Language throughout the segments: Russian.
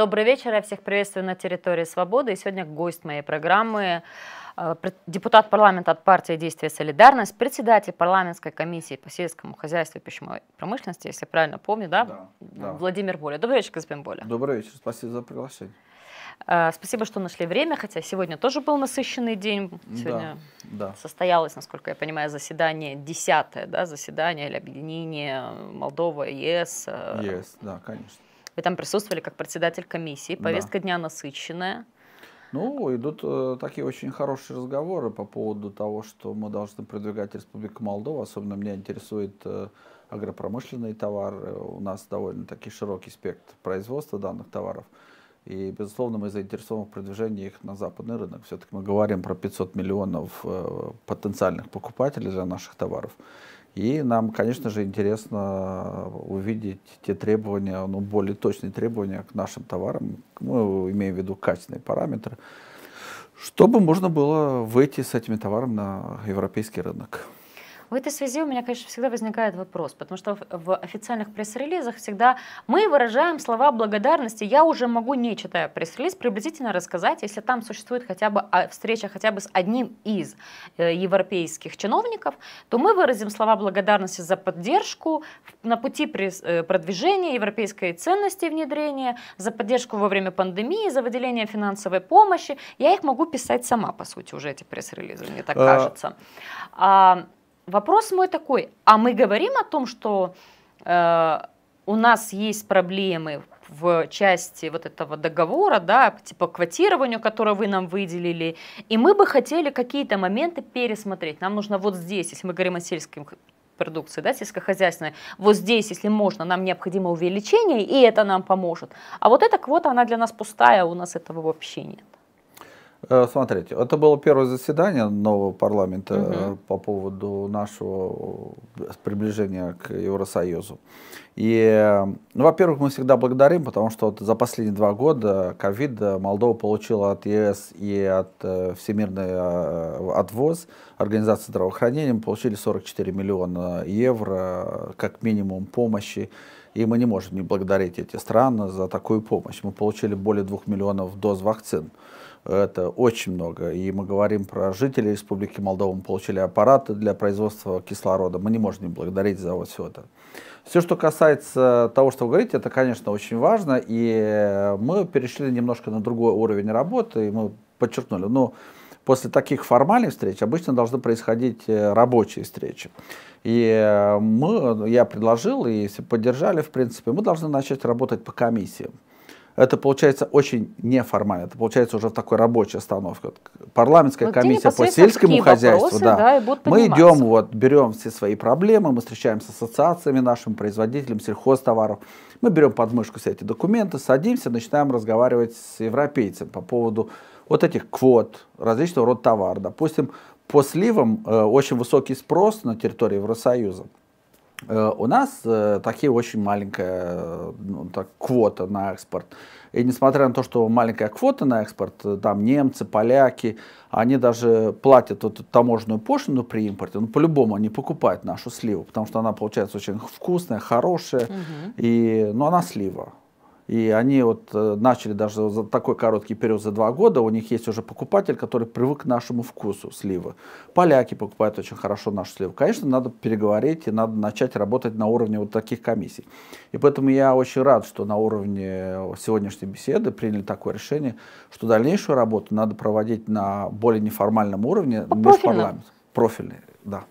Добрый вечер, я всех приветствую на территории Свободы. И сегодня гость моей программы, э, депутат парламента от партии «Действие солидарность», председатель парламентской комиссии по сельскому хозяйству и пищевой промышленности, если правильно помню, да? Да. да. Владимир Боля. Добрый вечер, господин Боля. Добрый вечер, спасибо за приглашение. Э, спасибо, что нашли время, хотя сегодня тоже был насыщенный день. Сегодня да, да. состоялось, насколько я понимаю, заседание, десятое да, заседание или объединение Молдова, ЕС. Э, ЕС, да, конечно. Вы там присутствовали как председатель комиссии. Повестка да. дня насыщенная. Ну, идут э, такие очень хорошие разговоры по поводу того, что мы должны продвигать Республику Молдова. Особенно меня интересует э, агропромышленный товар. Э, у нас довольно-таки широкий спектр производства данных товаров. И, безусловно, мы заинтересованы в продвижении их на западный рынок. Все-таки мы говорим про 500 миллионов э, потенциальных покупателей для наших товаров. И нам, конечно же, интересно э, увидеть те требования, ну, более точные требования к нашим товарам, мы имеем в виду качественные параметры, чтобы можно было выйти с этими товарами на европейский рынок. В этой связи у меня, конечно, всегда возникает вопрос, потому что в официальных пресс-релизах всегда мы выражаем слова благодарности. Я уже могу, не читая пресс-релиз, приблизительно рассказать, если там существует хотя бы а, встреча хотя бы с одним из э, европейских чиновников, то мы выразим слова благодарности за поддержку на пути э, продвижения европейской ценности внедрения, за поддержку во время пандемии, за выделение финансовой помощи. Я их могу писать сама, по сути, уже эти пресс-релизы, мне так а, кажется. А, Вопрос мой такой, а мы говорим о том, что э, у нас есть проблемы в части вот этого договора, да, типа квотированию, которое вы нам выделили, и мы бы хотели какие-то моменты пересмотреть. Нам нужно вот здесь, если мы говорим о сельском продукции, да, сельскохозяйственной, вот здесь, если можно, нам необходимо увеличение, и это нам поможет. А вот эта квота, она для нас пустая, а у нас этого вообще нет. Э, смотрите, это было первое заседание нового парламента угу. по поводу нашего э, приближения к Евросоюзу. И, ну, во-первых, мы всегда благодарим, потому что вот за последние два года ковид Молдова получила от ЕС и от Всемирной отвоз Организации здравоохранения, мы получили 44 миллиона евро как минимум помощи. И мы не можем не благодарить эти страны за такую помощь. Мы получили более 2 миллионов доз вакцин это очень много. И мы говорим про жителей Республики Молдова, мы получили аппараты для производства кислорода, мы не можем не благодарить за вот все это. Все, что касается того, что вы говорите, это, конечно, очень важно, и мы перешли немножко на другой уровень работы, и мы подчеркнули, Но после таких формальных встреч обычно должны происходить э, рабочие встречи. И э, мы, я предложил, и если поддержали, в принципе, мы должны начать работать по комиссиям это получается очень неформально, это получается уже в такой рабочей обстановке. парламентская Но комиссия по сельскому хозяйству, вопросы, да, да мы идем, вот, берем все свои проблемы, мы встречаемся с ассоциациями нашим, производителям сельхозтоваров, мы берем подмышку все эти документы, садимся, начинаем разговаривать с европейцем по поводу вот этих квот, различного рода товара. Допустим, по сливам э, очень высокий спрос на территории Евросоюза. Э, у нас э, такие очень маленькая э, ну, так, квота на экспорт. И несмотря на то, что маленькая квота на экспорт, там немцы, поляки, они даже платят эту таможенную пошлину при импорте, но ну, по-любому они покупают нашу сливу, потому что она получается очень вкусная, хорошая, угу. и, но ну, она слива. И они вот э, начали даже за такой короткий период, за два года, у них есть уже покупатель, который привык к нашему вкусу сливы. Поляки покупают очень хорошо нашу сливу. Конечно, надо переговорить и надо начать работать на уровне вот таких комиссий. И поэтому я очень рад, что на уровне сегодняшней беседы приняли такое решение, что дальнейшую работу надо проводить на более неформальном уровне а межпарламент. Профильный, да.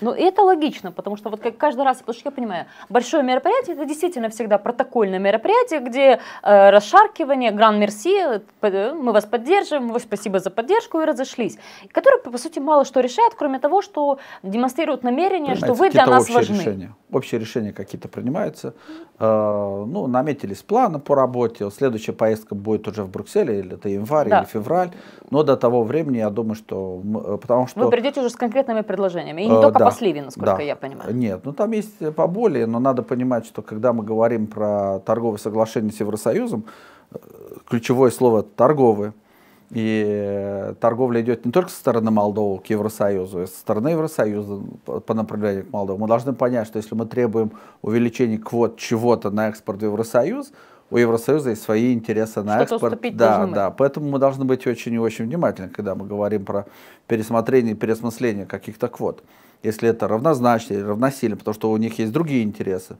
Ну, это логично, потому что вот как каждый раз, потому что я понимаю, большое мероприятие это действительно всегда протокольное мероприятие, где э, расшаркивание, гран мерси, э, э, мы вас поддерживаем, мы спасибо за поддержку и разошлись, которые по сути мало что решают, кроме того, что демонстрируют намерение, Понимаете, что вы для нас общие важны. Решения. Общие решения какие-то принимаются. Э, ну, наметились планы по работе. следующая поездка будет уже в Брюсселе, или это январь, да. или февраль. Но до того времени, я думаю, что... Мы, э, потому что... Вы придете уже с конкретными предложениями. И не э, только да, хвастливее, насколько да. я понимаю. Нет, ну там есть поболее, но надо понимать, что когда мы говорим про торговые соглашения с Евросоюзом, э, ключевое слово «торговые». И торговля идет не только со стороны Молдовы к Евросоюзу, а со стороны Евросоюза по направлению к Молдове. Мы должны понять, что если мы требуем увеличения квот чего-то на экспорт в Евросоюз, у Евросоюза есть свои интересы на экспорт. Да, да. Поэтому мы должны быть очень и очень внимательны, когда мы говорим про пересмотрение и переосмысление каких-то квот если это равнозначно или равносильно, потому что у них есть другие интересы.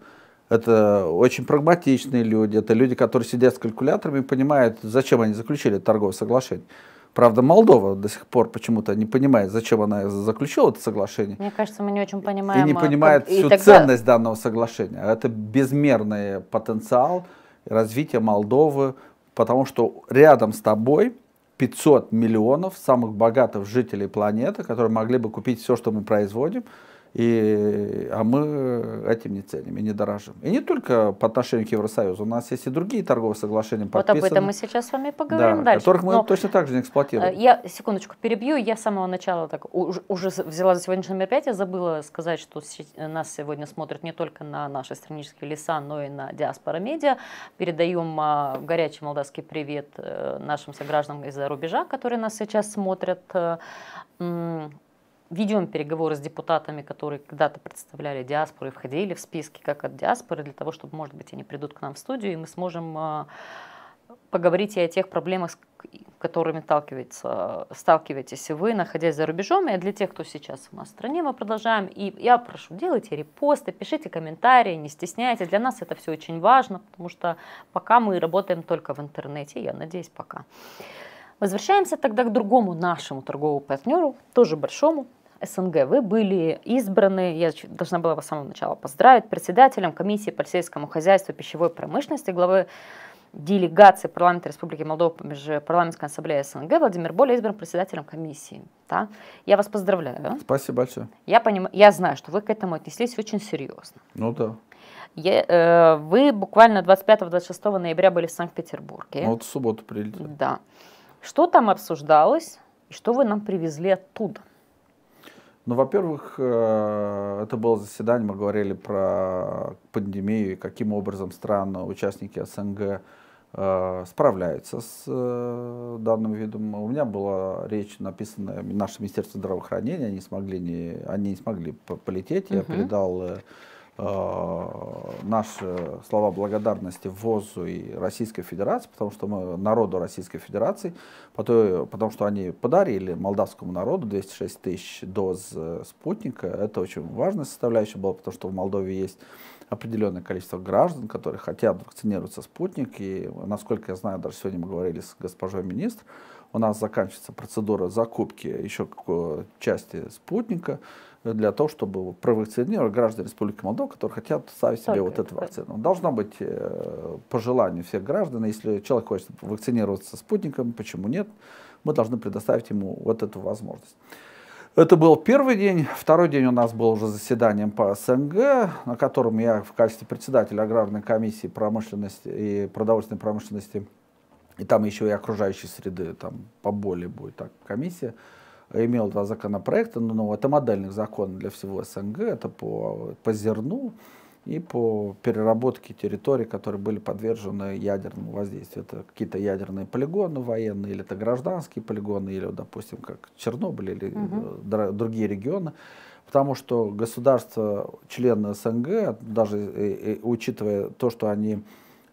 Это очень прагматичные люди, это люди, которые сидят с калькуляторами и понимают, зачем они заключили торговое соглашение. Правда, Молдова до сих пор почему-то не понимает, зачем она заключила это соглашение. Мне кажется, мы не очень понимаем. И не а понимает как... всю тогда... ценность данного соглашения. А это безмерный потенциал развития Молдовы, потому что рядом с тобой 500 миллионов самых богатых жителей планеты, которые могли бы купить все, что мы производим, и, а мы этим не ценим и не дорожим. И не только по отношению к Евросоюзу. У нас есть и другие торговые соглашения подписаны. Вот об этом мы сейчас с вами поговорим да, дальше. которых мы Но, точно так же не эксплуатируем. Э, я, секундочку, перебью. Я с самого начала так уже, уже взяла за сегодняшнее мероприятие, забыла сказать, что нас сегодня смотрят не только на наши странические леса, но и на диаспора медиа. Передаем а, горячий молдавский привет э, нашим согражданам из-за рубежа, которые нас сейчас смотрят. Э, ведем переговоры с депутатами, которые когда-то представляли диаспору и входили в списки как от диаспоры, для того, чтобы, может быть, они придут к нам в студию, и мы сможем а, поговорить и о тех проблемах, с которыми сталкиваетесь вы, находясь за рубежом, и для тех, кто сейчас у нас в стране, мы продолжаем. И я прошу, делайте репосты, пишите комментарии, не стесняйтесь. Для нас это все очень важно, потому что пока мы работаем только в интернете, я надеюсь, пока. Возвращаемся тогда к другому нашему торговому партнеру, тоже большому, СНГ. Вы были избраны, я должна была вас с самого начала поздравить, председателем комиссии по сельскому хозяйству, и пищевой промышленности, главы делегации парламента Республики Молдова по Межпарламентской ассамблее СНГ Владимир Боля избран председателем комиссии. Да? Я вас поздравляю. Спасибо большое. Я, поним... я знаю, что вы к этому отнеслись очень серьезно. Ну да. Я, э, вы буквально 25-26 ноября были в Санкт-Петербурге. Ну, вот в субботу прилетели. Да. Что там обсуждалось и что вы нам привезли оттуда? Ну, во-первых, э, это было заседание, мы говорили про пандемию, каким образом страны, участники СНГ э, справляются с э, данным видом. У меня была речь написана наше Министерство здравоохранения, они, смогли не, они не смогли полететь, я угу. передал Э, наши э, слова благодарности ВОЗу и Российской Федерации, потому что мы народу Российской Федерации, потому что они подарили молдавскому народу 206 тысяч доз э, спутника. Это очень важная составляющая была, потому что в Молдове есть определенное количество граждан, которые хотят вакцинироваться спутник. И, насколько я знаю, даже сегодня мы говорили с госпожой министр, у нас заканчивается процедура закупки еще какой части спутника для того, чтобы провакцинировать граждан Республики Молдова, которые хотят ставить себе Только вот эту вакцину. Должно быть э, пожелание всех граждан, если человек хочет вакцинироваться спутником, почему нет, мы должны предоставить ему вот эту возможность. Это был первый день. Второй день у нас был уже заседанием по СНГ, на котором я в качестве председателя аграрной комиссии промышленности и продовольственной промышленности, и там еще и окружающей среды, там поболее будет так, комиссия, имел два законопроекта, но ну, ну, это модельных закон для всего СНГ, это по, по зерну, и по переработке территорий, которые были подвержены ядерному воздействию. Это какие-то ядерные полигоны военные, или это гражданские полигоны, или, допустим, как Чернобыль, или угу. другие регионы. Потому что государства, члены СНГ, даже и, э, и, э, учитывая то, что они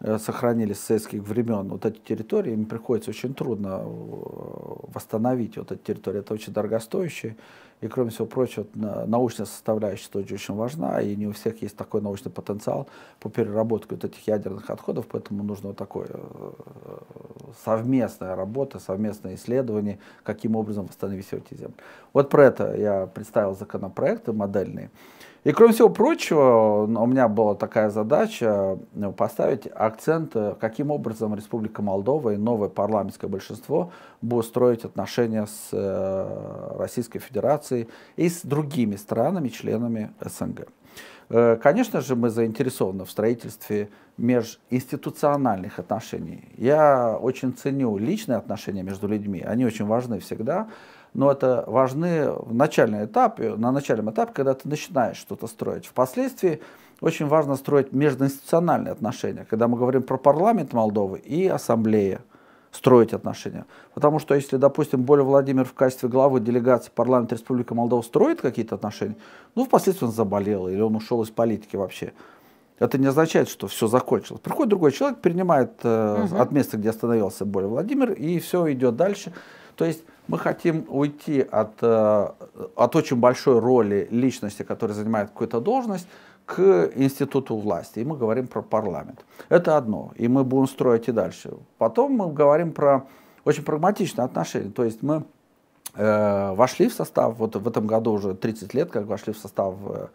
Э, сохранились с советских времен, вот эти территории, им приходится очень трудно э, восстановить вот эти территории. Это очень дорогостоящие. И, кроме всего прочего, научная составляющая тоже очень важна, и не у всех есть такой научный потенциал по переработке вот этих ядерных отходов, поэтому нужно вот такое э, совместная работа, совместное исследование, каким образом восстановить все эти земли. Вот про это я представил законопроекты модельные. И кроме всего прочего, у меня была такая задача э, поставить акцент, э, каким образом Республика Молдова и новое парламентское большинство будут строить отношения с э, Российской Федерацией и с другими странами, членами СНГ. Конечно же, мы заинтересованы в строительстве межинституциональных отношений. Я очень ценю личные отношения между людьми, они очень важны всегда но это важны в начальном этапе, на начальном этапе, когда ты начинаешь что-то строить. Впоследствии очень важно строить междуинституциональные отношения, когда мы говорим про парламент Молдовы и ассамблея строить отношения. Потому что если, допустим, Боля Владимир в качестве главы делегации парламента Республики Молдова строит какие-то отношения, ну, впоследствии он заболел или он ушел из политики вообще. Это не означает, что все закончилось. Приходит другой человек, принимает э, угу. от места, где остановился Боля Владимир, и все идет дальше. То есть мы хотим уйти от, э, от очень большой роли личности, которая занимает какую-то должность, к институту власти. И мы говорим про парламент. Это одно. И мы будем строить и дальше. Потом мы говорим про очень прагматичное отношение. То есть мы э, вошли в состав, вот в этом году уже 30 лет, как вошли в состав э,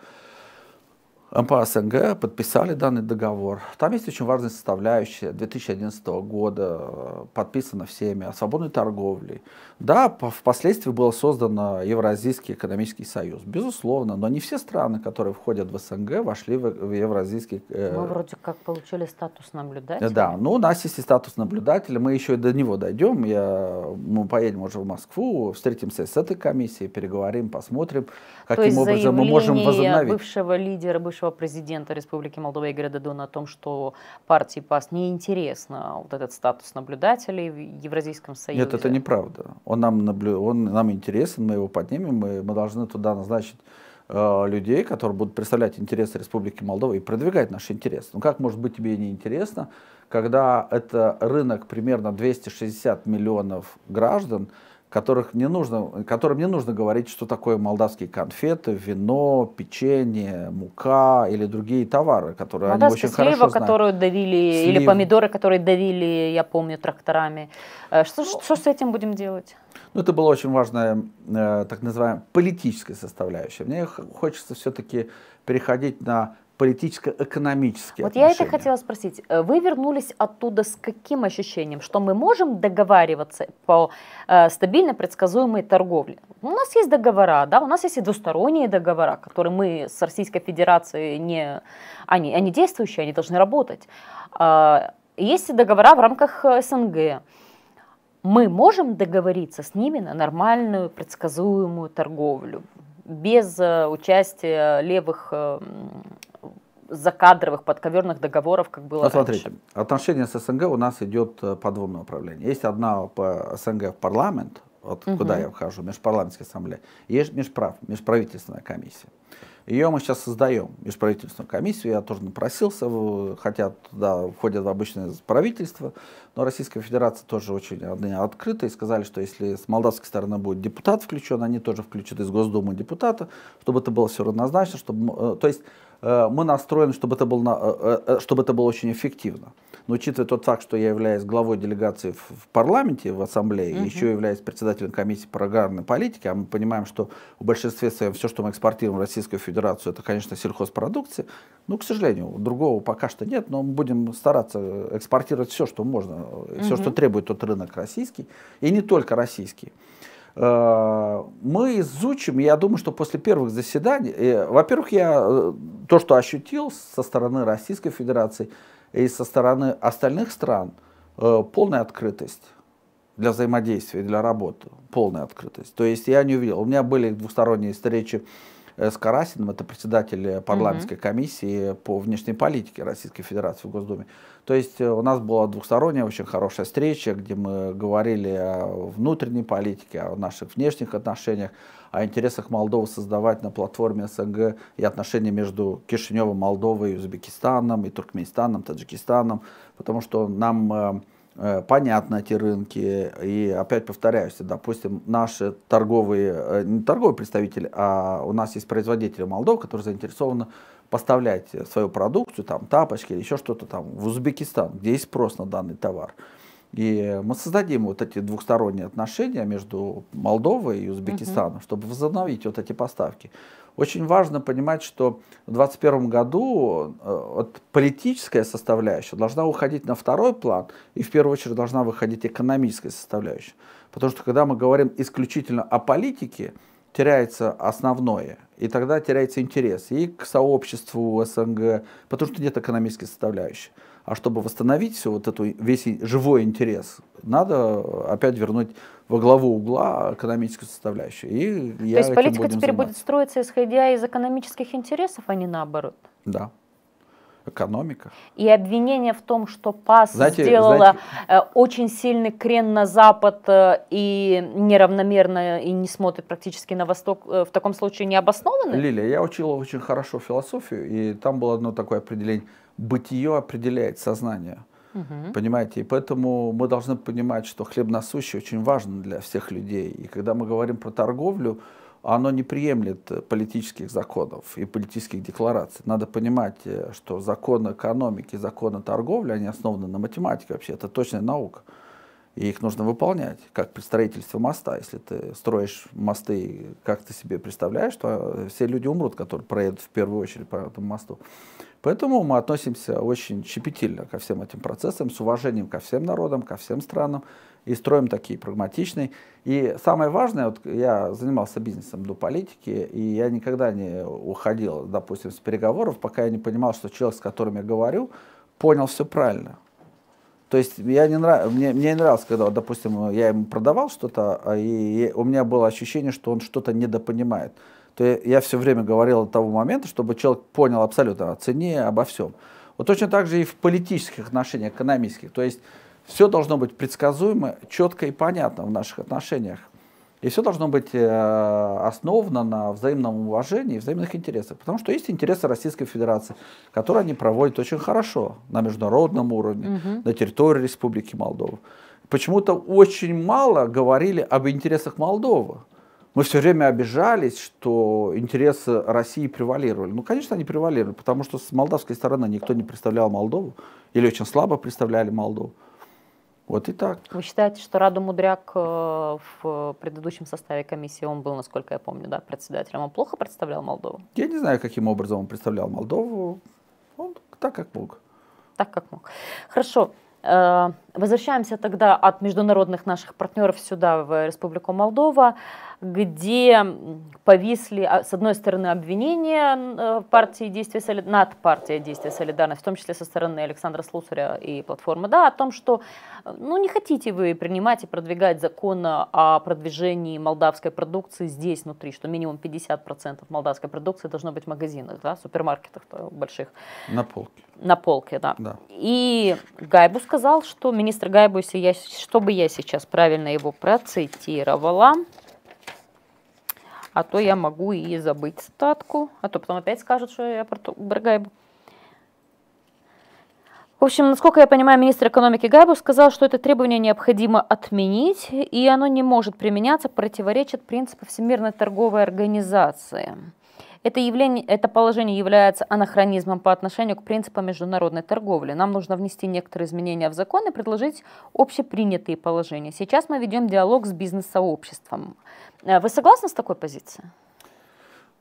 МПА СНГ подписали данный договор. Там есть очень важная составляющая 2011 года, э, подписано всеми, о свободной торговле. Да, впоследствии был создан э, Евразийский экономический союз, безусловно, но не все страны, которые входят в СНГ, вошли в Евразийский... Э, мы вроде как получили статус наблюдателя. Да, ну у нас есть и статус наблюдателя, мы еще и до него дойдем, я, мы поедем уже в Москву, встретимся с этой комиссией, переговорим, посмотрим, каким образом мы можем возобновить. бывшего лидера, бывшего бывшего президента Республики Молдова Игоря Дадона о том, что партии ПАС неинтересно вот этот статус наблюдателей в Евразийском Союзе? Нет, это неправда. Он нам, наблю... он нам интересен, мы его поднимем, мы, мы должны туда назначить э, людей, которые будут представлять интересы Республики Молдова и продвигать наши интересы. Ну как может быть тебе неинтересно, когда это рынок примерно 260 миллионов граждан, которых не нужно, которым не нужно говорить, что такое молдавские конфеты, вино, печенье, мука или другие товары, которые Молдавская они очень слива, хорошо знают. которую давили, Слив. или помидоры, которые давили, я помню, тракторами. Э, что, ну, что с этим будем делать? Ну, это была очень важная, э, так называемая, политическая составляющая. Мне хочется все-таки переходить на политическо-экономические Вот отношения. я это хотела спросить. Э, вы вернулись оттуда с каким ощущением, что мы можем договариваться по э, стабильно предсказуемой торговле? У нас есть договора, да, у нас есть и двусторонние договора, которые мы с Российской Федерацией не... Они, они действующие, они должны работать. Э, есть и договора в рамках э, СНГ мы можем договориться с ними на нормальную, предсказуемую торговлю без э, участия левых закадровых, подковерных договоров, как было ну, раньше. Смотрите, отношения с СНГ у нас идет э, по двум направлениям. Есть одна по СНГ в парламент, вот угу. куда я вхожу, межпарламентская ассамблея. Есть межправ, межправительственная комиссия. Ее мы сейчас создаем, межправительственную комиссию. Я тоже напросился, хотя туда входят в обычное правительство, Но Российская Федерация тоже очень открыта и сказали, что если с молдавской стороны будет депутат включен, они тоже включат из Госдумы депутата, чтобы это было все равнозначно. Чтобы, э, то есть Э, мы настроены, чтобы это было, э, э, чтобы это было очень эффективно. Но учитывая тот факт, что я являюсь главой делегации в парламенте, в ассамблее, угу. еще являюсь председателем комиссии по аграрной политике, а мы понимаем, что в большинстве своем все, что мы экспортируем в Российскую Федерацию, это, конечно, сельхозпродукция. Ну, к сожалению, другого пока что нет, но мы будем стараться экспортировать все, что можно, угу. все, что требует тот рынок российский, и не только российский. Э, мы изучим, я думаю, что после первых заседаний, э, во-первых, я э, то, что ощутил со стороны Российской Федерации и со стороны остальных стран, полная открытость для взаимодействия, для работы, полная открытость. То есть я не увидел, у меня были двусторонние встречи Э, с. Карасиным, это председатель э, парламентской угу. комиссии по внешней политике Российской Федерации в Госдуме. То есть э, у нас была двухсторонняя очень хорошая встреча, где мы говорили о внутренней политике, о наших внешних отношениях, о интересах Молдовы создавать на платформе СНГ и отношения между Кишиневым, Молдовой, и Узбекистаном, и Туркменистаном, Таджикистаном, потому что нам Э, понятно эти рынки. И опять повторяюсь, допустим, наши торговые, э, не торговые представители, а у нас есть производители Молдов, которые заинтересованы поставлять свою продукцию, там тапочки или еще что-то там в Узбекистан, где есть спрос на данный товар. И мы создадим вот эти двухсторонние отношения между Молдовой и Узбекистаном, угу. чтобы возобновить вот эти поставки. Очень важно понимать, что в 2021 году э, вот, политическая составляющая должна уходить на второй план, и в первую очередь должна выходить экономическая составляющая. Потому что когда мы говорим исключительно о политике, теряется основное, и тогда теряется интерес и к сообществу СНГ, потому что нет экономической составляющей. А чтобы восстановить всю вот эту весь живой интерес, надо опять вернуть во главу угла экономическую составляющую. И То я есть политика теперь заниматься. будет строиться, исходя из экономических интересов, а не наоборот? Да экономика. И обвинение в том, что ПАС знаете, сделала знаете, э, очень сильный крен на Запад э, и неравномерно и не смотрит практически на Восток, э, в таком случае не обоснованно Лилия, я учила очень хорошо философию, и там было одно такое определение. Бытие определяет сознание. Угу. Понимаете, и поэтому мы должны понимать, что хлеб насущий очень важен для всех людей. И когда мы говорим про торговлю, оно не приемлет политических законов и политических деклараций. Надо понимать, э, что законы экономики, законы торговли, они основаны на математике вообще, это точная наука. И их нужно выполнять, как при строительстве моста. Если ты строишь мосты, как ты себе представляешь, что э, все люди умрут, которые проедут в первую очередь по этому мосту. Поэтому мы относимся очень щепетильно ко всем этим процессам, с уважением ко всем народам, ко всем странам, и строим такие прагматичные. И самое важное, вот я занимался бизнесом до политики, и я никогда не уходил, допустим, с переговоров, пока я не понимал, что человек, с которым я говорю, понял все правильно. То есть я не нрав... мне, мне не нравилось, когда, вот, допустим, я ему продавал что-то, а и у меня было ощущение, что он что-то недопонимает то я, все время говорил до того момента, чтобы человек понял абсолютно о цене, обо всем. Вот точно так же и в политических отношениях, экономических. То есть все должно быть предсказуемо, четко и понятно в наших отношениях. И все должно быть э, основано на взаимном уважении и взаимных интересах. Потому что есть интересы Российской Федерации, которые они проводят очень хорошо на международном уровне, угу. на территории Республики Молдова. Почему-то очень мало говорили об интересах Молдовы мы все время обижались, что интересы России превалировали. Ну, конечно, они превалировали, потому что с молдавской стороны никто не представлял Молдову, или очень слабо представляли Молдову. Вот и так. Вы считаете, что Раду Мудряк э, в предыдущем составе комиссии, он был, насколько я помню, да, председателем, он плохо представлял Молдову? Я не знаю, каким образом он представлял Молдову. Он так, как мог. Так, как мог. Хорошо. Э, возвращаемся тогда от международных наших партнеров сюда, в Республику Молдова где повисли, а, с одной стороны, обвинения э, партии действия, над партией действия солидарности, в том числе со стороны Александра Слусаря и платформы, да, о том, что э, ну, не хотите вы принимать и продвигать закон о продвижении молдавской продукции здесь внутри, что минимум 50% молдавской продукции должно быть в магазинах, да, супермаркетах больших. На полке. На полке, да. да. И Гайбу сказал, что министр Гайбу, если я, чтобы я сейчас правильно его процитировала, а то я могу и забыть статку, а то потом опять скажут, что я про Баргайбу. В общем, насколько я понимаю, министр экономики Гайбу сказал, что это требование необходимо отменить, и оно не может применяться, противоречит принципу Всемирной торговой организации. Это, явление, это положение является анахронизмом по отношению к принципам международной торговли. Нам нужно внести некоторые изменения в закон и предложить общепринятые положения. Сейчас мы ведем диалог с бизнес-сообществом. Э, вы согласны с такой позицией?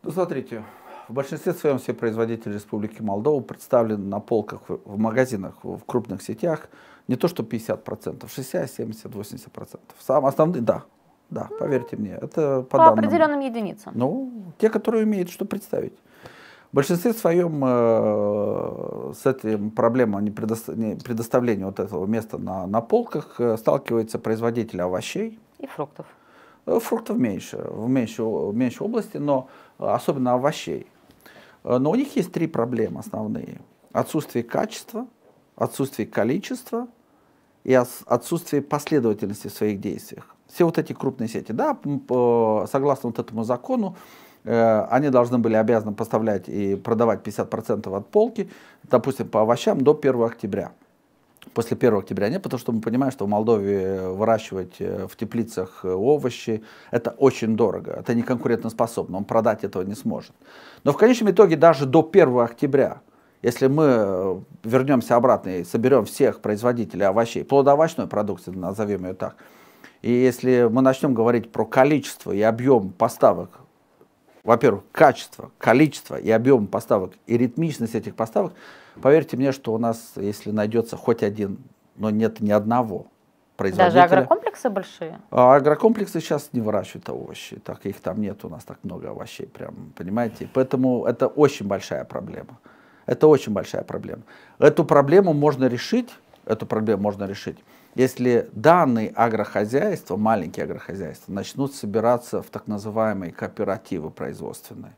Ну, смотрите, в большинстве своем все производители Республики Молдова представлены на полках, в магазинах, в крупных сетях не то что 50%, 60, 70, 80%. Сам основные, да, да, поверьте мне, это по, по данным. определенным единицам. Ну, те, которые умеют что представить. В большинстве своем э, с этим проблемой предоставления вот этого места на, на полках э, сталкиваются производители овощей. И фруктов. Э, фруктов меньше, в меньшей, в меньшей области, но э, особенно овощей. Но у них есть три проблемы основные. Отсутствие качества, отсутствие количества и отсутствие последовательности в своих действиях все вот эти крупные сети, да, согласно вот этому закону, э, они должны были обязаны поставлять и продавать 50% от полки, допустим, по овощам до 1 октября. После 1 октября нет, потому что мы понимаем, что в Молдове э, выращивать э, в теплицах овощи, это очень дорого, это не конкурентоспособно, он продать этого не сможет. Но в конечном итоге даже до 1 октября, если мы вернемся обратно и соберем всех производителей овощей, плодоовощной продукции, назовем ее так, и если мы начнем говорить про количество и объем поставок, во-первых, качество, количество и объем поставок, и ритмичность этих поставок, поверьте мне, что у нас, если найдется хоть один, но нет ни одного производителя. Даже агрокомплексы большие? А агрокомплексы сейчас не выращивают овощи, так их там нет, у нас так много овощей, прям, понимаете? Поэтому это очень большая проблема. Это очень большая проблема. Эту проблему можно решить, эту проблему можно решить если данные агрохозяйства, маленькие агрохозяйства, начнут собираться в так называемые кооперативы производственные,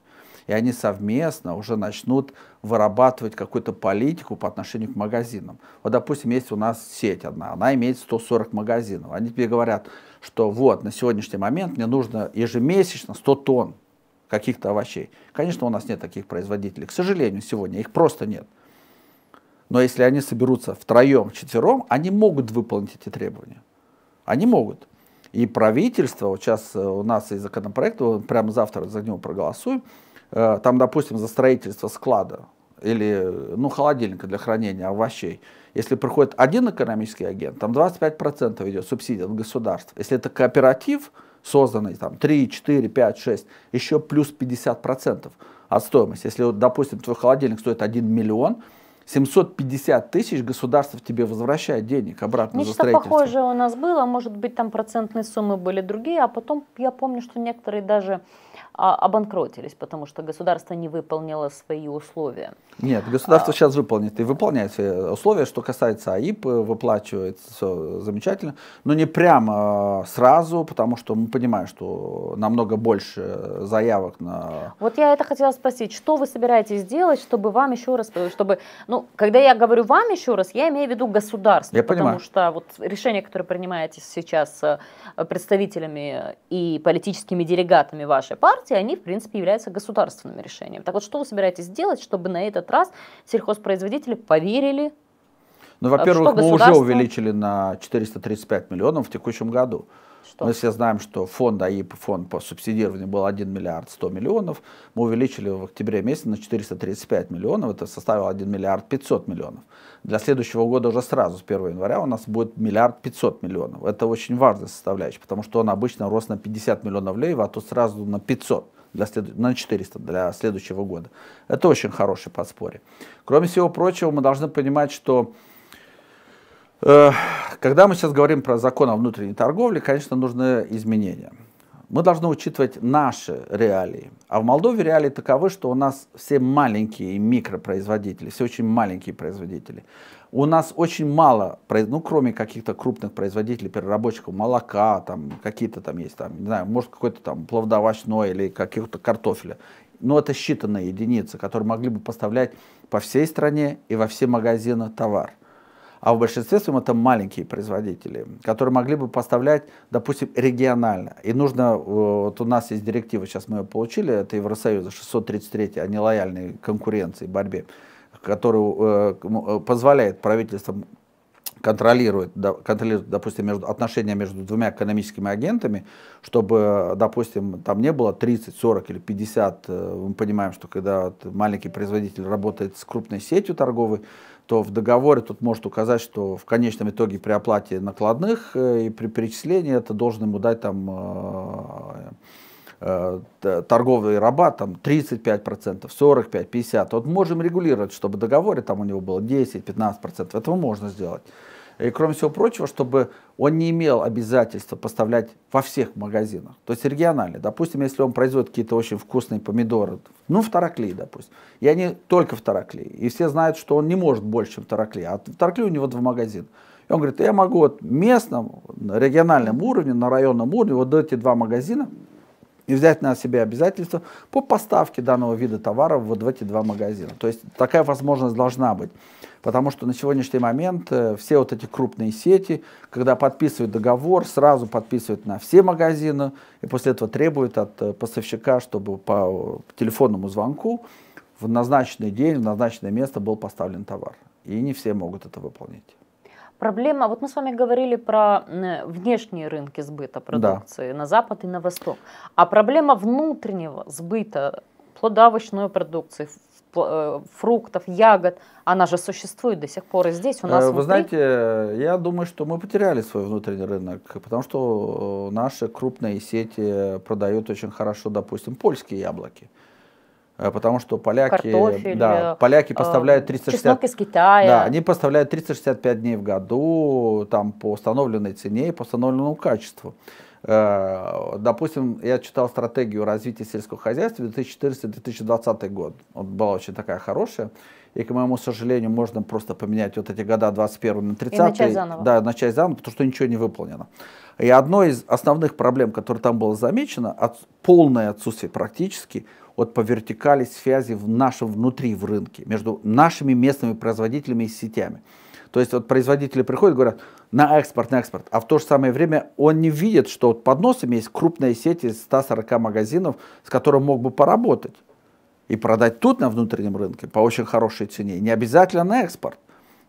и они совместно уже начнут вырабатывать какую-то политику по отношению к магазинам. Вот, допустим, есть у нас сеть одна, она имеет 140 магазинов. Они тебе говорят, что вот, на сегодняшний момент мне нужно ежемесячно 100 тонн каких-то овощей. Конечно, у нас нет таких производителей. К сожалению, сегодня их просто нет. Но если они соберутся втроем, четвером, они могут выполнить эти требования. Они могут. И правительство, вот сейчас э, у нас и законопроект, прямо завтра за него проголосуем, э, там, допустим, за строительство склада или э, ну, холодильника для хранения овощей, если приходит один экономический агент, там 25% идет субсидия от государства. Если это кооператив, созданный там 3, 4, 5, 6, еще плюс 50% от стоимости. Если, вот, допустим, твой холодильник стоит 1 миллион, 750 тысяч государство тебе возвращает денег обратно Нечто за строительство. похожее у нас было, может быть, там процентные суммы были другие, а потом я помню, что некоторые даже а, обанкротились, потому что государство не выполнило свои условия. Нет, государство а... сейчас выполнит и выполняет все условия. Что касается АИП, э, выплачивает все замечательно, но не прямо а, сразу, потому что мы понимаем, что намного больше заявок на... Вот я это хотела спросить, что вы собираетесь делать, чтобы вам еще раз, э, чтобы, ну, когда я говорю вам еще раз, я имею в виду государство, я потому понимаю. что вот решение, которое принимаете сейчас э, представителями и политическими делегатами вашей партии, партии, они, в принципе, являются государственным решением. Так вот, что вы собираетесь делать, чтобы на этот раз сельхозпроизводители поверили ну, во-первых, мы государство... уже увеличили на 435 миллионов в текущем году. Что? Мы все знаем, что фонд АИП, фонд по субсидированию был 1 миллиард 100 миллионов. Мы увеличили в октябре месяце на 435 миллионов. Это составило 1 миллиард 500 миллионов. Для следующего года уже сразу, с 1 января, у нас будет миллиард 500 миллионов. Это очень важная составляющая, потому что он обычно рос на 50 миллионов лей, а тут сразу на 500 для след... на 400 для следующего года. Это очень хороший подспорье. Кроме всего прочего, мы должны понимать, что Э, когда мы сейчас говорим про закон о внутренней торговле, конечно, нужны изменения. Мы должны учитывать наши реалии. А в Молдове реалии таковы, что у нас все маленькие микропроизводители, все очень маленькие производители. У нас очень мало, ну кроме каких-то крупных производителей, переработчиков молока, там какие-то там есть, там, не знаю, может какой-то там плодовочной или каких-то картофеля. Но это считанные единицы, которые могли бы поставлять по всей стране и во все магазины товар а в большинстве своем это маленькие производители, которые могли бы поставлять, допустим, регионально. И нужно, э, вот у нас есть директива, сейчас мы ее получили, это Евросоюза 633 о нелояльной конкуренции, борьбе, которая э, э, позволяет правительствам контролирует, контролирует, допустим, между, отношения между двумя экономическими агентами, чтобы, допустим, там не было 30, 40 или 50. Мы понимаем, что когда маленький производитель работает с крупной сетью торговой, то в договоре тут может указать, что в конечном итоге при оплате накладных э, и при перечислении это должен ему дать там э, э, торговый рабат там 35%, процентов, 45%, 50%. Вот можем регулировать, чтобы договоре там у него было 10-15%. процентов, Этого можно сделать. И кроме всего прочего, чтобы он не имел обязательства поставлять во всех магазинах. То есть регионально. Допустим, если он производит какие-то очень вкусные помидоры, ну, в Таракле, допустим. И они только в Таракле. И все знают, что он не может больше, чем в Таракле. А в Таракле у него два магазина. И он говорит, я могу вот местном, региональном уровне, на районном уровне, вот эти два магазина и взять на себя обязательства по поставке данного вида товаров вот в эти два магазина. То есть такая возможность должна быть. Потому что на сегодняшний момент э, все вот эти крупные сети, когда подписывают договор, сразу подписывают на все магазины, и после этого требуют от э, поставщика, чтобы по э, телефонному звонку в назначенный день, в назначенное место был поставлен товар. И не все могут это выполнить. Проблема, вот мы с вами говорили про внешние рынки сбыта продукции да. на Запад и на Восток, а проблема внутреннего сбыта плодовочной продукции, э, фруктов, ягод, она же существует до сих пор и здесь у э, нас. Вы внутри... знаете, я думаю, что мы потеряли свой внутренний рынок, потому что э, наши крупные сети продают очень хорошо, допустим, польские яблоки. Э, потому что поляки, Картофель, да, э, поляки поставляют 360... Э, чеснок из Китая. Да, они поставляют 365 дней в году там, по установленной цене и по установленному качеству. Допустим, я читал стратегию развития сельского хозяйства 2014-2020 год. Вот была очень такая хорошая. И, к моему сожалению, можно просто поменять вот эти года 21 на 30. И начать заново. Да, начать заново, потому что ничего не выполнено. И одной из основных проблем, которая там была замечена, от, полное отсутствие практически вот по вертикали связи в нашем внутри, в рынке, между нашими местными производителями и сетями. То есть вот производители приходят, говорят, на экспорт, на экспорт, а в то же самое время он не видит, что под носом есть крупные сети из 140 магазинов, с которым мог бы поработать и продать тут на внутреннем рынке по очень хорошей цене, не обязательно на экспорт.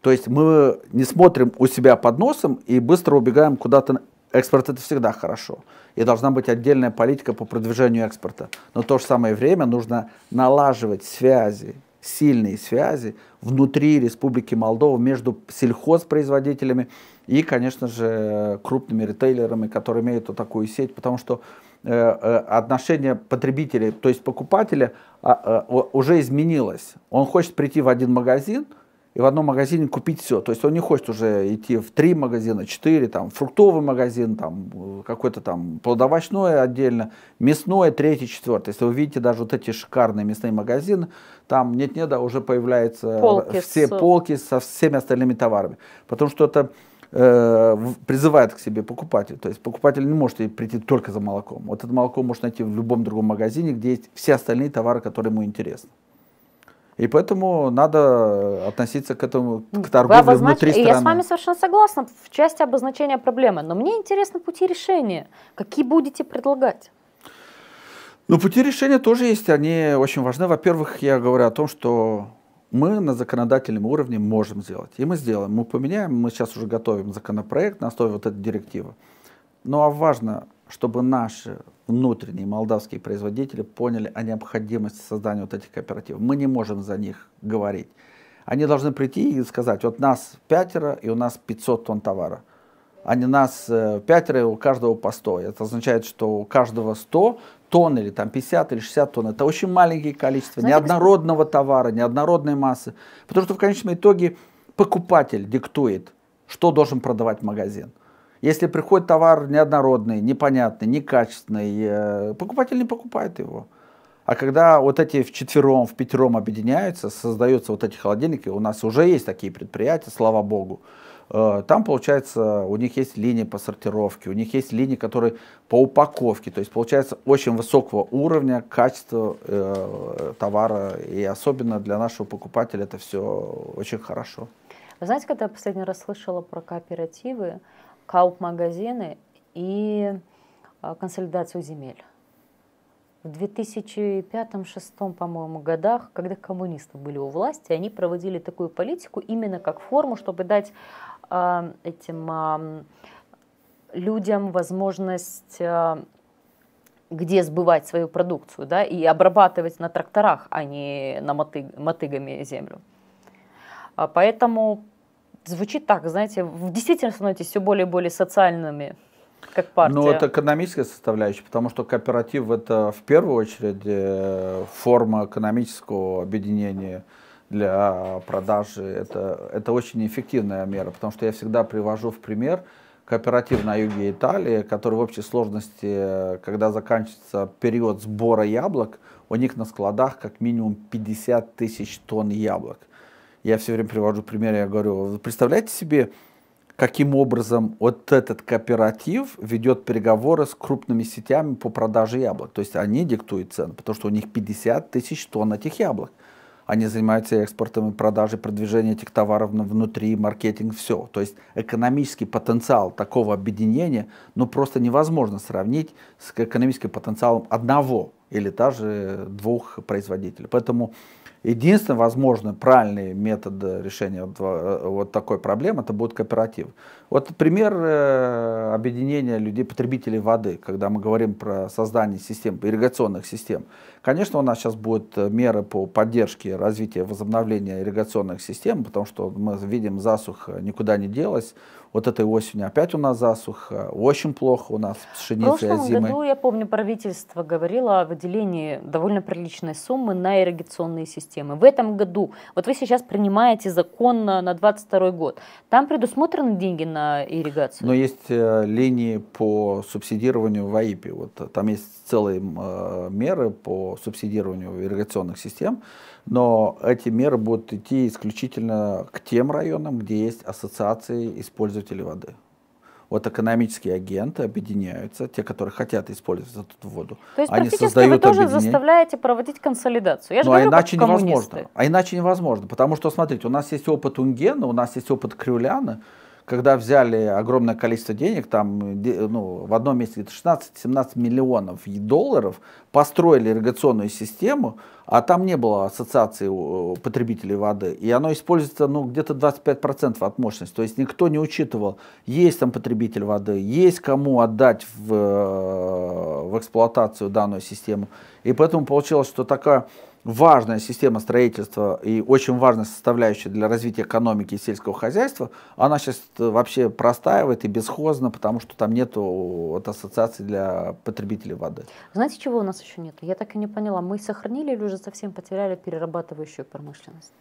То есть мы не смотрим у себя под носом и быстро убегаем куда-то. Экспорт это всегда хорошо. И должна быть отдельная политика по продвижению экспорта. Но в то же самое время нужно налаживать связи, сильные связи внутри Республики Молдова между сельхозпроизводителями и, конечно же, крупными ритейлерами, которые имеют вот такую сеть. Потому что Э, э, отношение потребителей, то есть покупателя, а, э, уже изменилось. Он хочет прийти в один магазин и в одном магазине купить все. То есть он не хочет уже идти в три магазина, четыре, там, фруктовый магазин, там, какой-то там плодовочное отдельно, мясное, третий, четвертый. Если вы видите даже вот эти шикарные мясные магазины, там нет-нет, да, уже появляются полки все с... полки со всеми остальными товарами. Потому что это Э, призывает к себе покупателя. То есть покупатель не может прийти только за молоком. Вот это молоко можно найти в любом другом магазине, где есть все остальные товары, которые ему интересны. И поэтому надо относиться к этому, к торговле обознач... внутри страны. Я с вами совершенно согласна в части обозначения проблемы, но мне интересны пути решения. Какие будете предлагать? Ну, пути решения тоже есть, они очень важны. Во-первых, я говорю о том, что мы на законодательном уровне можем сделать. И мы сделаем. Мы поменяем, мы сейчас уже готовим законопроект на основе вот этой директивы. Ну а важно, чтобы наши внутренние молдавские производители поняли о необходимости создания вот этих кооперативов. Мы не можем за них говорить. Они должны прийти и сказать, вот нас пятеро и у нас 500 тонн товара – они нас э, пятеро, у каждого по 100. Это означает, что у каждого 100 тонн или там 50 или 60 тонн. Это очень маленькие количества, Знаете, неоднородного товара, неоднородной массы. Потому что в конечном итоге покупатель диктует, что должен продавать магазин. Если приходит товар неоднородный, непонятный, некачественный, э, покупатель не покупает его. А когда вот эти в четвером, в пятером объединяются, создаются вот эти холодильники, у нас уже есть такие предприятия, слава богу, Э, там, получается, у них есть линии по сортировке, у них есть линии, которые по упаковке. То есть, получается, очень высокого уровня качества э, товара. И особенно для нашего покупателя это все очень хорошо. Вы знаете, когда я последний раз слышала про кооперативы, кауп-магазины и э, консолидацию земель? В 2005-2006, по-моему, годах, когда коммунисты были у власти, они проводили такую политику именно как форму, чтобы дать Э, этим э, людям возможность э, где сбывать свою продукцию, да, и обрабатывать на тракторах, а не на мотыг, мотыгами землю. А поэтому звучит так, знаете, в действительно становитесь все более и более социальными, как партия. Ну, это экономическая составляющая, потому что кооператив – это в первую очередь форма экономического объединения для продажи, это, это очень эффективная мера, потому что я всегда привожу в пример кооператив на юге Италии, который в общей сложности, когда заканчивается период сбора яблок, у них на складах как минимум 50 тысяч тонн яблок. Я все время привожу пример, я говорю, представляете себе, каким образом вот этот кооператив ведет переговоры с крупными сетями по продаже яблок. То есть они диктуют цену, потому что у них 50 тысяч тонн этих яблок они занимаются экспортом и продажей, продвижением этих товаров внутри, маркетинг, все. То есть экономический потенциал такого объединения, ну просто невозможно сравнить с экономическим потенциалом одного или даже двух производителей. Поэтому Единственный возможный правильный метод решения вот, э, вот такой проблемы это будет кооператив. Вот пример э, объединения людей, потребителей воды, когда мы говорим про создание систем, ирригационных систем. Конечно, у нас сейчас будут э, меры по поддержке развития возобновления ирригационных систем, потому что мы видим, засуха никуда не делась, вот этой осенью опять у нас засуха, очень плохо у нас пшеница зимой. В прошлом году, я помню, правительство говорило о выделении довольно приличной суммы на ирригационные системы. В этом году, вот вы сейчас принимаете закон на 2022 год, там предусмотрены деньги на ирригацию? Но есть э, линии по субсидированию в АИПе. Вот там есть целые э, меры по субсидированию ирригационных систем. Но эти меры будут идти исключительно к тем районам, где есть ассоциации использователей воды. Вот экономические агенты объединяются, те, которые хотят использовать эту воду. То есть они практически создают вы тоже заставляете проводить консолидацию. Я же ну, а говорю, а иначе невозможно. А иначе невозможно, потому что, смотрите, у нас есть опыт Унгена, у нас есть опыт Крюляна, когда взяли огромное количество денег, там ну, в одном месте где-то 16-17 миллионов долларов, построили ирригационную систему, а там не было ассоциации потребителей воды. И оно используется ну, где-то 25% от мощности. То есть никто не учитывал, есть там потребитель воды, есть кому отдать в, э, в эксплуатацию данную систему. И поэтому получилось, что такая важная система строительства и очень важная составляющая для развития экономики и сельского хозяйства, она сейчас э, вообще простаивает и бесхозна, потому что там нет вот, ассоциации для потребителей воды. Знаете, чего у нас еще нет? Я так и не поняла, мы сохранили или уже совсем потеряли перерабатывающую промышленность?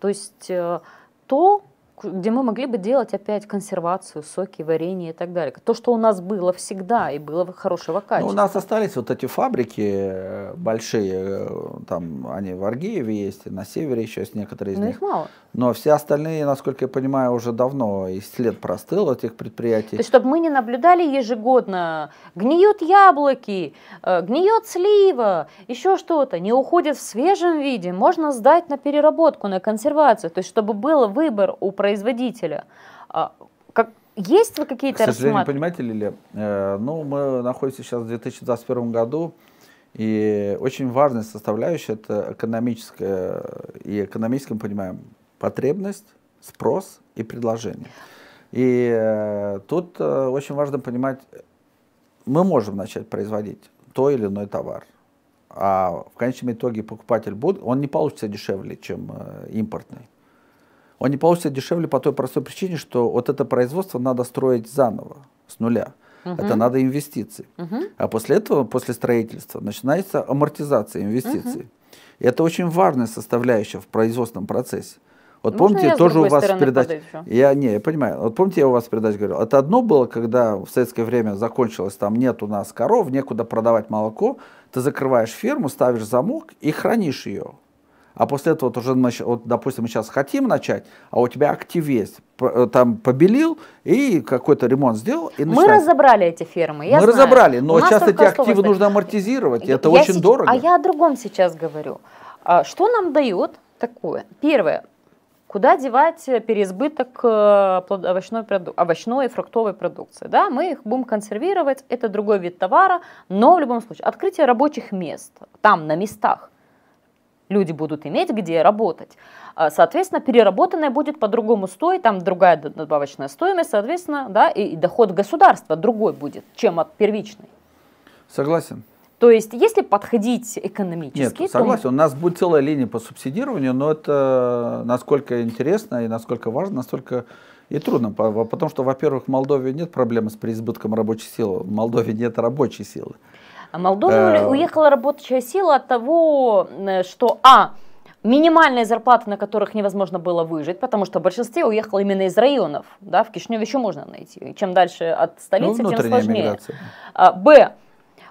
То есть э, то, где мы могли бы делать опять консервацию, соки, варенье и так далее. То, что у нас было всегда и было хорошего качества. Ну, у нас остались вот эти фабрики э, большие, э, там они в Аргиеве есть, на севере еще есть некоторые из Но них. их мало. Но все остальные, насколько я понимаю, уже давно и след простыл этих предприятий. То есть, чтобы мы не наблюдали ежегодно, гниют яблоки, э, гниет слива, еще что-то, не уходит в свежем виде, можно сдать на переработку, на консервацию. То есть, чтобы был выбор у производителя производителя. А, как, есть вы какие-то К понимаете, Лилия, э, ну, мы находимся сейчас в 2021 году, и очень важная составляющая – это экономическая, и экономическим мы понимаем потребность, спрос и предложение. И э, тут э, очень важно понимать, мы можем начать производить то или иной товар, а в конечном итоге покупатель будет, он не получится дешевле, чем э, импортный он не получится дешевле по той простой причине, что вот это производство надо строить заново, с нуля. Угу. Это надо инвестиции. Угу. А после этого, после строительства, начинается амортизация инвестиций. Угу. И это очень важная составляющая в производственном процессе. Вот Можно помните, я тоже у вас передача. Я не, я понимаю. Вот помните, я у вас передача говорил. Это одно было, когда в советское время закончилось, там нет у нас коров, некуда продавать молоко. Ты закрываешь ферму, ставишь замок и хранишь ее а после этого тоже, вот, допустим, мы сейчас хотим начать, а у тебя актив есть, э, там побелил и какой-то ремонт сделал. И мы разобрали эти фермы, я Мы знаю. разобрали, но сейчас эти активы стоит. нужно амортизировать, я, это я очень с... дорого. А я о другом сейчас говорю. А, что нам дает такое? Первое, куда девать переизбыток э, овощной, овощной и фруктовой продукции. Да? Мы их будем консервировать, это другой вид товара, но в любом случае открытие рабочих мест там, на местах люди будут иметь, где работать. А, соответственно, переработанное будет по-другому стоить, там другая добавочная стоимость, соответственно, да, и, доход государства другой будет, чем от первичной. Согласен. То есть, если подходить экономически... Нет, согласен, то... у нас будет целая линия по субсидированию, но это насколько интересно и насколько важно, настолько и трудно, потому что, во-первых, в Молдове нет проблемы с переизбытком рабочей силы, в Молдове нет рабочей силы. А Молдова э... уехала рабочая сила от того, э, что А минимальные зарплаты, на которых невозможно было выжить, потому что в большинстве уехало именно из районов, да, в Кишиневе еще можно найти, и чем дальше от столицы, ну, тем сложнее. Миграция. А, Б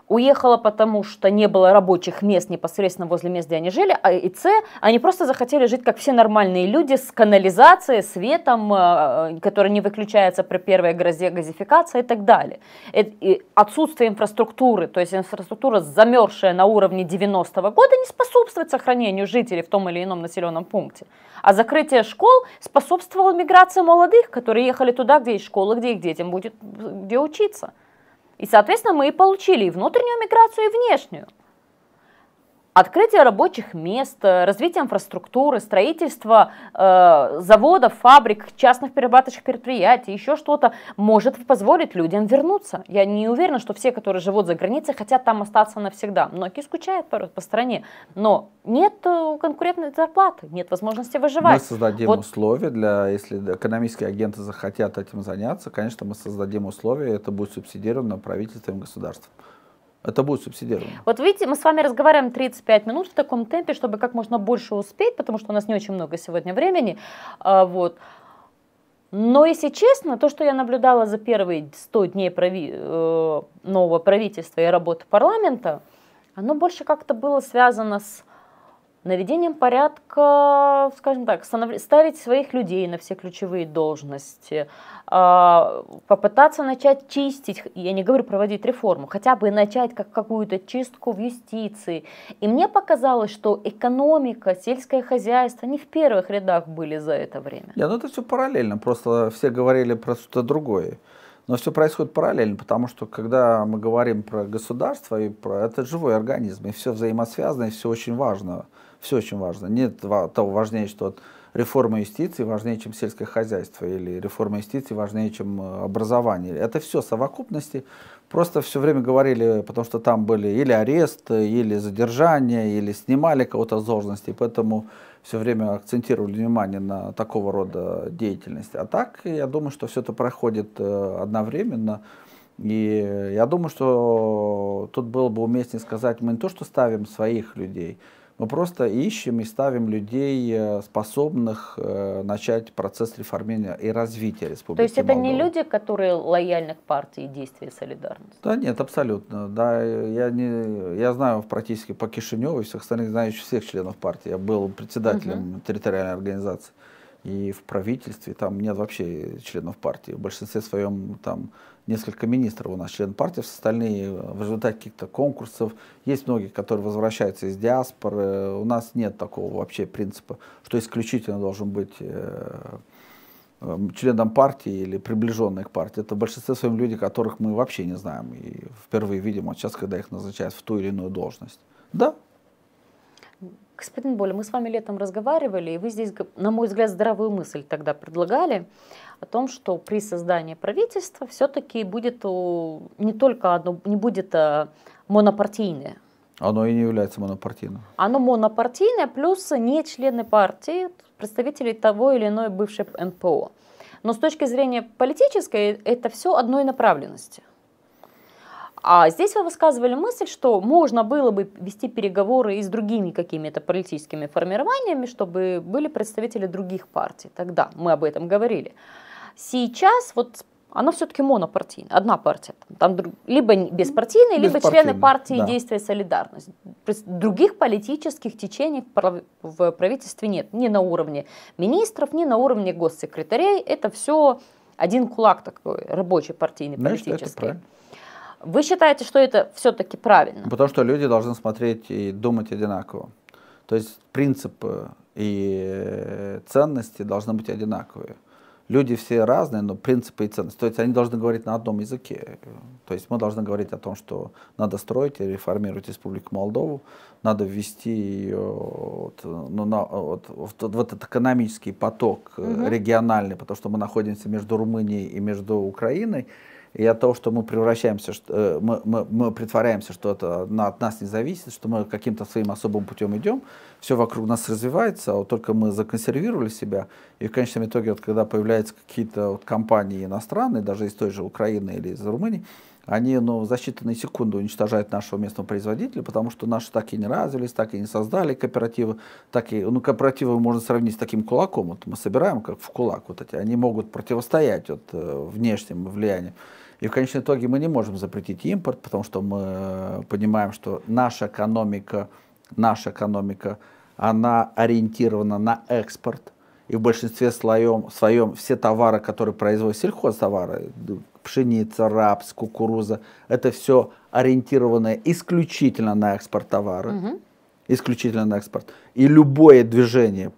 уехала, потому что не было рабочих мест непосредственно возле мест, где они жили, а и С, они просто захотели жить, как все нормальные люди, с канализацией, светом, э, э, который не выключается при первой грозе газификации и так далее. Э, и отсутствие инфраструктуры, то есть инфраструктура, замерзшая на уровне 90-го года, не способствует сохранению жителей в том или ином населенном пункте. А закрытие школ способствовало миграции молодых, которые ехали туда, где есть школы, где их детям будет где учиться. И, соответственно, мы и получили и внутреннюю миграцию, и внешнюю. Открытие рабочих мест, развитие инфраструктуры, строительство э, заводов, фабрик, частных перерабатывающих предприятий, еще что-то может позволить людям вернуться. Я не уверена, что все, которые живут за границей, хотят там остаться навсегда. Многие скучают по, по стране, но нет э, конкурентной зарплаты, нет возможности выживать. Мы создадим вот. условия для, если экономические агенты захотят этим заняться, конечно, мы создадим условия, это будет субсидировано правительством и государством. Это будет субсидировано. Вот видите, мы с вами разговариваем 35 минут в таком темпе, чтобы как можно больше успеть, потому что у нас не очень много сегодня времени. А, вот. Но, если честно, то, что я наблюдала за первые 100 дней прави... Э, нового правительства и работы парламента, оно больше как-то было связано с наведением порядка, скажем так, ставить своих людей на все ключевые должности, а, попытаться начать чистить, я не говорю проводить реформу, хотя бы начать как какую-то чистку в юстиции. И мне показалось, что экономика, сельское хозяйство не в первых рядах были за это время. Я, ну это все параллельно, просто все говорили про что-то другое. Но все происходит параллельно, потому что когда мы говорим про государство, и про это живой организм, и все взаимосвязано, и все очень важно все очень важно. Нет того важнее, что реформа юстиции важнее, чем сельское хозяйство, или реформа юстиции важнее, чем э, образование. Это все совокупности. Просто все время говорили, потому что там были или арест, или задержание, или снимали кого-то с должности, поэтому все время акцентировали внимание на такого рода деятельности. А так, я думаю, что все это проходит э, одновременно. И я думаю, что тут было бы уместнее сказать, мы не то, что ставим своих людей, мы просто ищем и ставим людей, э, способных э, начать процесс реформирования и развития республики. То есть это Молдова. не люди, которые лояльны к партии действия солидарности? Да нет, абсолютно. Да, я, не, я знаю практически по Кишиневу и всех остальных, знаю всех членов партии. Я был председателем угу. территориальной организации. И в правительстве там нет вообще членов партии. В большинстве своем там несколько министров у нас, член партии, остальные э, в результате каких-то конкурсов. Есть многие, которые возвращаются из диаспоры. У нас нет такого вообще принципа, что исключительно должен быть э, э, членом партии или приближенной к партии. Это в большинстве своем люди, которых мы вообще не знаем и впервые видим, а сейчас, когда их назначают в ту или иную должность. Да, Господин Боля, мы с вами летом разговаривали, и вы здесь, на мой взгляд, здравую мысль тогда предлагали о том, что при создании правительства все-таки будет не только одно, не будет э, монопартийное. Оно и не является монопартийным. Оно монопартийное, плюс не члены партии, представителей того или иной бывшей НПО. Но с точки зрения политической это все одной направленности. А здесь вы высказывали мысль, что можно было бы вести переговоры и с другими какими-то политическими формированиями, чтобы были представители других партий. Тогда мы об этом говорили. Сейчас вот она все-таки монопартийная, одна партия. Там, там либо беспартийные, либо члены партии да. «Действие солидарность». Других политических течений в правительстве нет, ни на уровне министров, ни на уровне госсекретарей. Это все один кулак такой рабочий, партийный, Знаешь, политический. Вы считаете, что это все-таки правильно? Потому что люди должны смотреть и думать одинаково. То есть принципы и ценности должны быть одинаковые люди все разные, но принципы и ценности. То есть они должны говорить на одном языке. То есть мы должны говорить о том, что надо строить и реформировать Республику Молдову, надо ввести ее вот, ну, на, вот, в, в этот экономический поток угу. региональный, потому что мы находимся между Румынией и между Украиной и от того, что мы превращаемся, что, э, мы, мы, мы притворяемся, что это от нас не зависит, что мы каким-то своим особым путем идем, все вокруг нас развивается, а вот только мы законсервировали себя, и в конечном итоге, вот, когда появляются какие-то вот компании иностранные, даже из той же Украины или из Румынии, они ну, за считанные секунды уничтожают нашего местного производителя, потому что наши так и не развились, так и не создали кооперативы. Так и, ну, кооперативы можно сравнить с таким кулаком. Вот мы собираем как в кулак вот эти. Они могут противостоять вот, э, внешним влияниям. И в конечном итоге мы не можем запретить импорт, потому что мы э, понимаем, что наша экономика, наша экономика, она ориентирована на экспорт. И в большинстве слоем, своем все товары, которые производят сельхозтовары, пшеница, рапс, кукуруза, это все ориентированное исключительно на экспорт товара. Угу. Исключительно на экспорт. И любое движение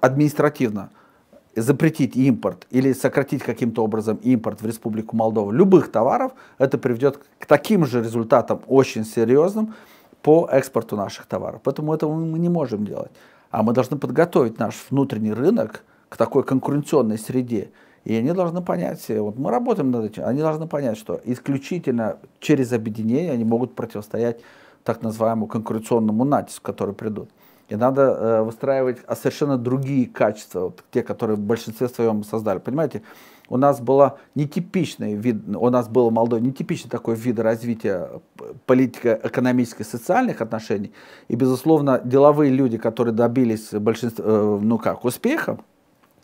административно запретить импорт или сократить каким-то образом импорт в Республику Молдова любых товаров, это приведет к таким же результатам очень серьезным по экспорту наших товаров. Поэтому этого мы не можем делать. А мы должны подготовить наш внутренний рынок к такой конкуренционной среде. И они должны понять, э, вот мы работаем над этим, они должны понять, что исключительно через объединение они могут противостоять так называемому конкуренционному натиску, который придут. И надо э, выстраивать а, совершенно другие качества, вот те, которые в большинстве своем создали. Понимаете, у нас была нетипичный вид, у нас было в Молдове нетипичный такой вид развития э, политико-экономических, социальных отношений. И, безусловно, деловые люди, которые добились большинства, э, ну как, успеха,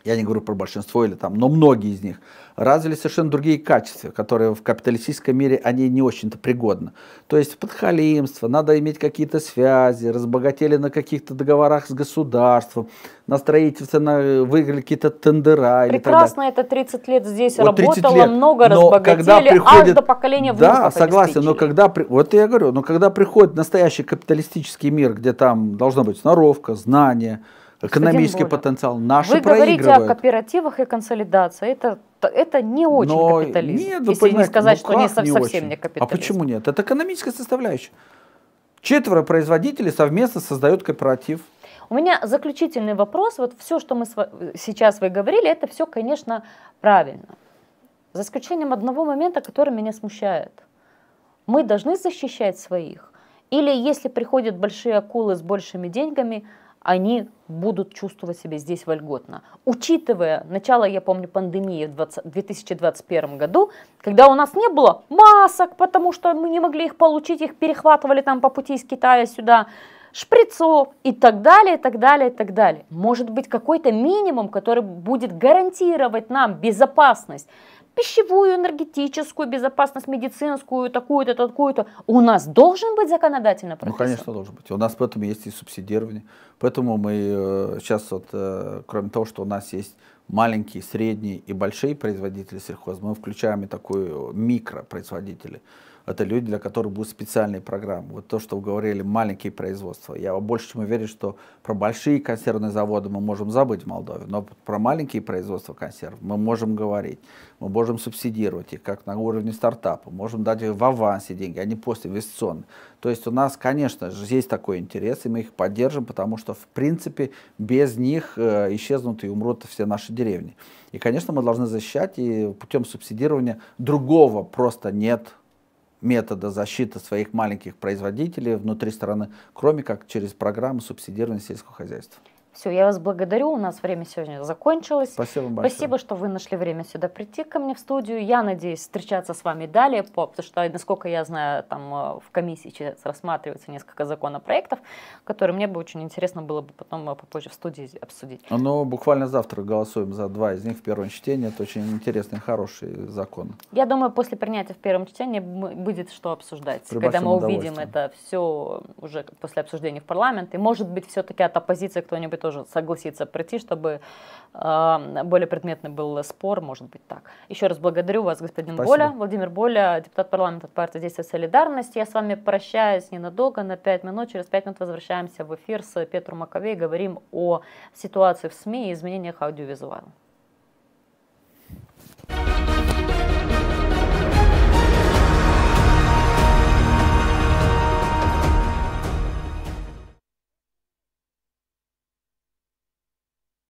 я не говорю про большинство или там, но многие из них, развили совершенно другие качества, которые в капиталистическом мире, они не очень-то пригодны. То есть подхалимство, надо иметь какие-то связи, разбогатели на каких-то договорах с государством, на строительство, на, выиграли какие-то тендера. Прекрасно, это 30 лет здесь вот работало, лет. много но разбогатели, когда приходит, аж до поколения Да, согласен, но когда, вот я говорю, но когда приходит настоящий капиталистический мир, где там должна быть сноровка, знание, экономический Болин, потенциал наши Вы говорите о кооперативах и консолидации. Это, это не очень Но капитализм. Нет, если не сказать, ну, что они совсем не совсем не а капитализм. А почему нет? Это экономическая составляющая. Четверо производителей совместно создают кооператив. У меня заключительный вопрос. Вот все, что мы сейчас вы говорили, это все, конечно, правильно. За исключением одного момента, который меня смущает. Мы должны защищать своих. Или если приходят большие акулы с большими деньгами – они будут чувствовать себя здесь вольготно. Учитывая начало, я помню, пандемии в 20, 2021 году, когда у нас не было масок, потому что мы не могли их получить, их перехватывали там по пути из Китая сюда, шприцов и так далее, и так далее, и так далее. Может быть какой-то минимум, который будет гарантировать нам безопасность пищевую, энергетическую безопасность, медицинскую, такую-то, такую-то. У нас должен быть законодательно ну, прописан? Ну, конечно, должен быть. У нас поэтому есть и субсидирование. Поэтому мы э, сейчас, вот, э, кроме того, что у нас есть маленькие, средние и большие производители сельхоз, мы включаем и такую микропроизводители. производители это люди, для которых будут специальные программы. Вот то, что вы говорили, маленькие производства. Я больше чем уверен, что про большие консервные заводы мы можем забыть в Молдове, но про маленькие производства консерв мы можем говорить. Мы можем субсидировать их, как на уровне стартапа. Можем дать в авансе деньги, а не после инвестиционные. То есть у нас, конечно же, есть такой интерес, и мы их поддержим, потому что, в принципе, без них э, исчезнут и умрут все наши деревни. И, конечно, мы должны защищать, и путем субсидирования другого просто нет метода защиты своих маленьких производителей внутри страны, кроме как через программы субсидирования сельского хозяйства. Все, я вас благодарю. У нас время сегодня закончилось. Спасибо большое. Спасибо, что вы нашли время сюда прийти ко мне в студию. Я надеюсь встречаться с вами далее, потому что, насколько я знаю, там э, в комиссии сейчас рассматривается несколько законопроектов, которые мне бы очень интересно было бы потом э, попозже в студии обсудить. Ну, буквально завтра голосуем за два из них в первом чтении. Это очень интересный, хороший закон. Я думаю, после принятия в первом чтении будет что обсуждать. При когда мы увидим это все уже после обсуждения в парламент. И, может быть, все-таки от оппозиции кто-нибудь тоже согласится прийти, чтобы а, более предметный был спор, может быть, так. Еще раз благодарю вас, господин Спасибо. Боля. Владимир Боля, депутат парламента от партии «Действие солидарность». Я с вами прощаюсь ненадолго, на 5 минут. Через 5 минут возвращаемся в эфир с Петром Маковей. Говорим о ситуации в СМИ и изменениях аудиовизуала.